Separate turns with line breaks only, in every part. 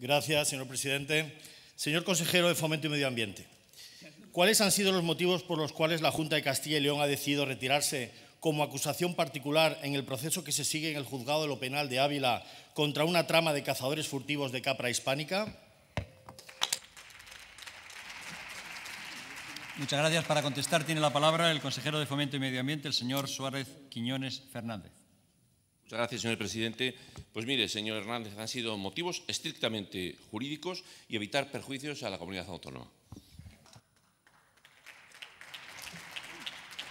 Gracias, señor presidente. Señor consejero de Fomento y Medio Ambiente, ¿cuáles han sido los motivos por los cuales la Junta de Castilla y León ha decidido retirarse como acusación particular en el proceso que se sigue en el juzgado de lo penal de Ávila contra una trama de cazadores furtivos de capra hispánica? Muchas gracias. Para contestar tiene la palabra el consejero de Fomento y Medio Ambiente, el señor Suárez Quiñones Fernández.
Muchas gracias, señor presidente. Pues mire, señor Hernández, han sido motivos estrictamente jurídicos y evitar perjuicios a la comunidad autónoma.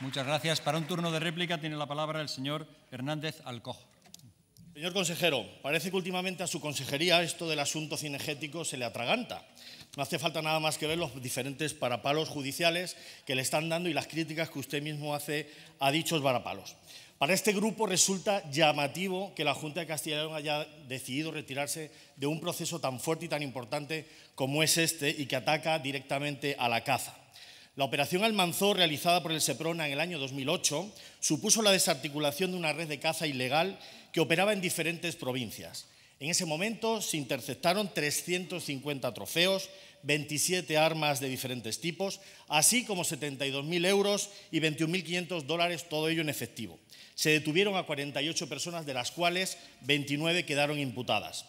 Muchas gracias. Para un turno de réplica tiene la palabra el señor Hernández Alcojo. Señor consejero, parece que últimamente a su consejería esto del asunto cinegético se le atraganta. No hace falta nada más que ver los diferentes parapalos judiciales que le están dando y las críticas que usted mismo hace a dichos varapalos. Para este grupo resulta llamativo que la Junta de Castilla y León haya decidido retirarse de un proceso tan fuerte y tan importante como es este y que ataca directamente a la caza. La operación Almanzor, realizada por el SEPRONA en el año 2008, supuso la desarticulación de una red de caza ilegal que operaba en diferentes provincias. En ese momento se interceptaron 350 trofeos, 27 armas de diferentes tipos, así como 72.000 euros y 21.500 dólares, todo ello en efectivo. Se detuvieron a 48 personas, de las cuales 29 quedaron imputadas.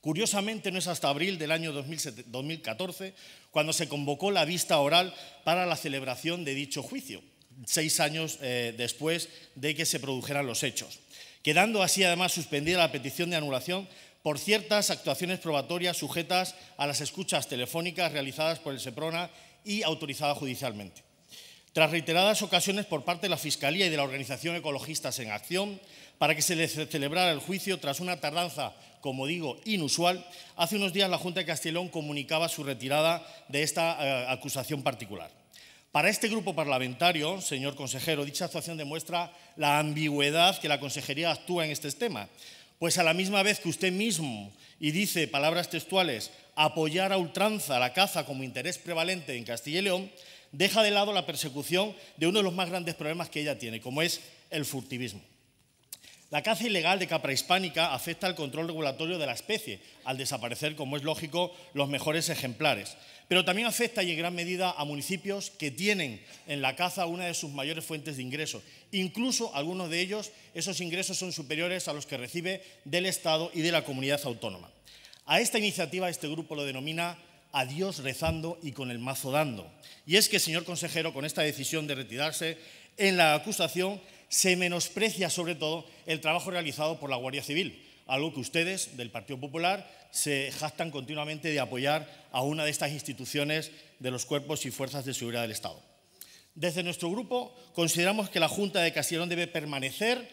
Curiosamente, no es hasta abril del año 2014 cuando se convocó la vista oral para la celebración de dicho juicio, seis años eh, después de que se produjeran los hechos, quedando así además suspendida la petición de anulación por ciertas actuaciones probatorias sujetas a las escuchas telefónicas realizadas por el SEPRONA y autorizadas judicialmente. Tras reiteradas ocasiones por parte de la Fiscalía y de la Organización Ecologistas en Acción para que se celebrara el juicio tras una tardanza, como digo, inusual, hace unos días la Junta de Castellón comunicaba su retirada de esta eh, acusación particular. Para este grupo parlamentario, señor consejero, dicha actuación demuestra la ambigüedad que la consejería actúa en este tema, pues a la misma vez que usted mismo, y dice palabras textuales, apoyar a ultranza la caza como interés prevalente en Castilla y León, deja de lado la persecución de uno de los más grandes problemas que ella tiene, como es el furtivismo. La caza ilegal de capra hispánica afecta al control regulatorio de la especie, al desaparecer, como es lógico, los mejores ejemplares. Pero también afecta y en gran medida a municipios que tienen en la caza una de sus mayores fuentes de ingresos. Incluso algunos de ellos, esos ingresos son superiores a los que recibe del Estado y de la comunidad autónoma. A esta iniciativa este grupo lo denomina "adiós rezando y con el mazo dando. Y es que, señor consejero, con esta decisión de retirarse, en la acusación se menosprecia sobre todo el trabajo realizado por la Guardia Civil, algo que ustedes del Partido Popular se jactan continuamente de apoyar a una de estas instituciones de los cuerpos y fuerzas de seguridad del Estado. Desde nuestro grupo consideramos que la Junta de Castellón debe permanecer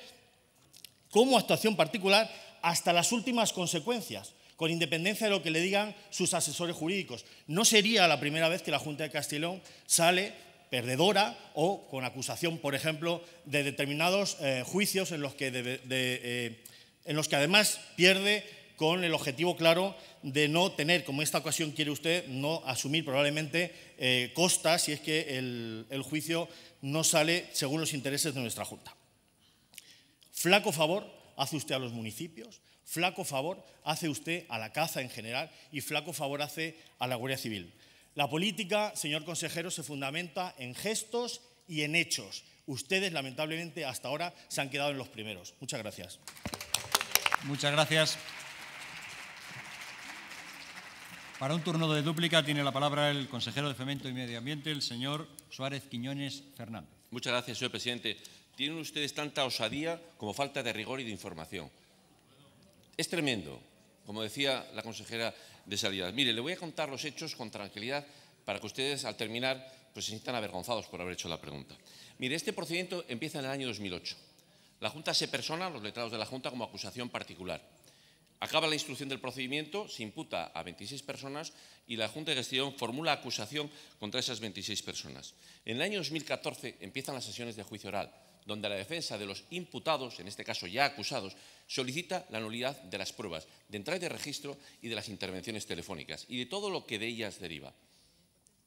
como actuación particular hasta las últimas consecuencias, con independencia de lo que le digan sus asesores jurídicos. No sería la primera vez que la Junta de Castellón sale perdedora o con acusación, por ejemplo, de determinados eh, juicios eh, en los, que además pierde con el objetivo claro de no tener, como en esta ocasión quiere usted, no asumir probablemente eh, costas si es que el juicio no sale según los intereses de nuestra Junta. Flaco favor hace usted a los municipios, flaco favor hace usted a la caza en general y flaco favor hace a la Guardia Civil. La política, señor consejero, se fundamenta en gestos y en hechos. Ustedes, lamentablemente, hasta ahora se han quedado en los primeros. Muchas gracias. Muchas gracias. Para un turno de dúplica tiene la palabra el consejero de Fomento y Medio Ambiente, el señor Suárez Quiñones Fernández.
Muchas gracias, señor presidente. Tienen ustedes tanta osadía como falta de rigor y de información. Es tremendo. Como decía la consejera, de salida. Mire, le voy a contar los hechos con tranquilidad para que ustedes al terminar pues, se sientan avergonzados por haber hecho la pregunta. Mire, este procedimiento empieza en el año 2008. La Junta se persona, los letrados de la Junta, como acusación particular. Acaba la instrucción del procedimiento, se imputa a 26 personas y la Junta de Gestión formula acusación contra esas 26 personas. En el año 2014 empiezan las sesiones de juicio oral donde la defensa de los imputados, en este caso ya acusados, solicita la nulidad de las pruebas de entrada de registro y de las intervenciones telefónicas y de todo lo que de ellas deriva.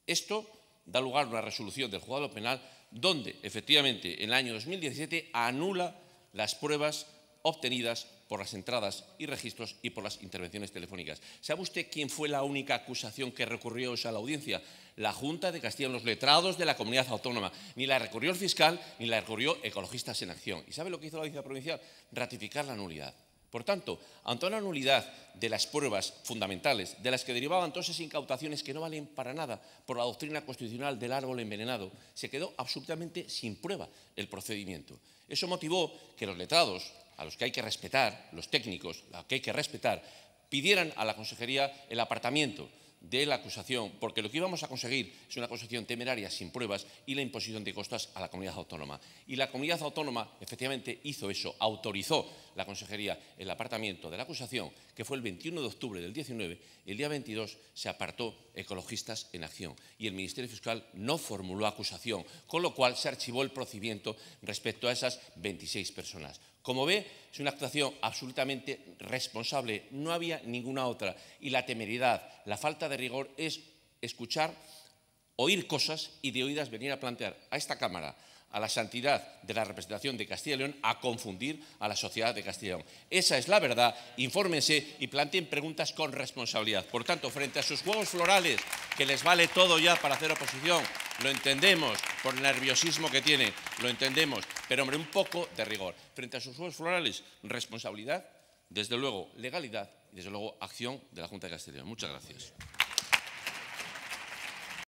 Esto da lugar a una resolución del juzgado penal donde efectivamente en el año 2017 anula las pruebas obtenidas por las entradas y registros y por las intervenciones telefónicas. ¿Sabe usted quién fue la única acusación que recurrió a la audiencia? La Junta de Castilla, los letrados de la comunidad autónoma. Ni la recurrió el fiscal, ni la recurrió Ecologistas en Acción. ¿Y sabe lo que hizo la audiencia provincial? Ratificar la nulidad. Por tanto, ante la nulidad de las pruebas fundamentales, de las que derivaban todas esas incautaciones que no valen para nada por la doctrina constitucional del árbol envenenado, se quedó absolutamente sin prueba el procedimiento. Eso motivó que los letrados, a los que hay que respetar, los técnicos, a los que hay que respetar, pidieran a la Consejería el apartamiento de la acusación, porque lo que íbamos a conseguir es una acusación temeraria sin pruebas y la imposición de costas a la comunidad autónoma. Y la comunidad autónoma efectivamente hizo eso, autorizó la Consejería el apartamiento de la acusación, que fue el 21 de octubre del 19, el día 22 se apartó Ecologistas en Acción y el Ministerio Fiscal no formuló acusación, con lo cual se archivó el procedimiento respecto a esas 26 personas. Como ve, es una actuación absolutamente responsable, no había ninguna otra. Y la temeridad, la falta de rigor es escuchar, oír cosas y de oídas venir a plantear a esta Cámara, a la santidad de la representación de Castilla y León, a confundir a la sociedad de Castilla y León. Esa es la verdad, infórmense y planteen preguntas con responsabilidad. Por tanto, frente a sus juegos florales, que les vale todo ya para hacer oposición, lo entendemos por el nerviosismo que tiene, lo entendemos, pero hombre, un poco de rigor. Frente a sus juegos florales, responsabilidad, desde luego legalidad y desde luego acción de la Junta de Castilla y León. Muchas gracias.